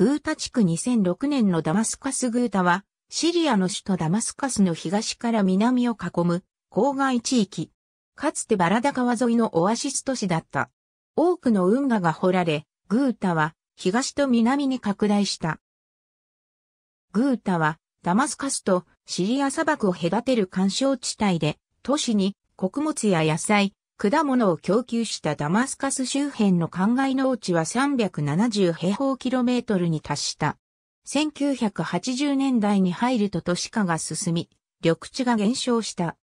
グータ地区2006年のダマスカスグータは、シリアの首都ダマスカスの東から南を囲む郊外地域。かつてバラダ川沿いのオアシス都市だった。多くの運河が掘られ、グータは東と南に拡大した。グータはダマスカスとシリア砂漠を隔てる干渉地帯で、都市に穀物や野菜、果物を供給したダマスカス周辺の灌漑農地は370平方キロメートルに達した。1980年代に入ると都市化が進み、緑地が減少した。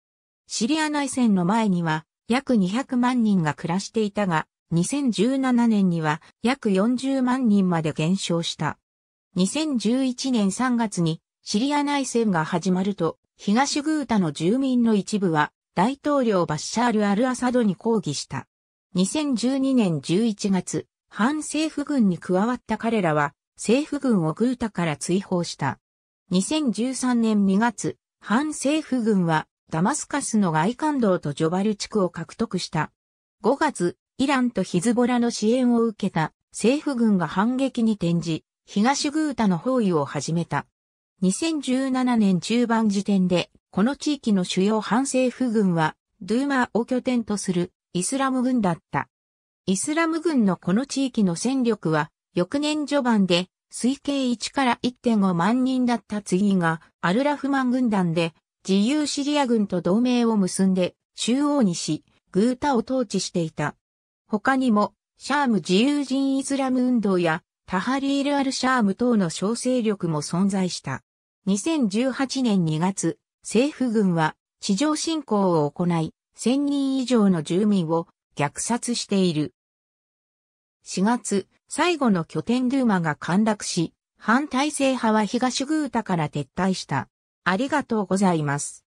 シリア内戦の前には約200万人が暮らしていたが、2017年には約40万人まで減少した。2011年3月にシリア内戦が始まると、東グータの住民の一部は大統領バッシャール・アル・アサドに抗議した。2012年11月、反政府軍に加わった彼らは、政府軍をグータから追放した。2013年2月、反政府軍は、ダマスカスの外環道とジョバル地区を獲得した。5月、イランとヒズボラの支援を受けた政府軍が反撃に転じ、東グータの包囲を始めた。2017年中盤時点でこの地域の主要反政府軍は、ドゥーマーを拠点とするイスラム軍だった。イスラム軍のこの地域の戦力は、翌年序盤で、推計1から1.5万人だった次が、アルラフマン軍団で、自由シリア軍と同盟を結んで、中央にし、グータを統治していた。他にも、シャーム自由人イスラム運動や、タハリール・アル・シャーム等の小勢力も存在した。2018年2月、政府軍は地上侵攻を行い、1000人以上の住民を虐殺している。4月、最後の拠点ドゥーマが陥落し、反体制派は東グータから撤退した。ありがとうございます。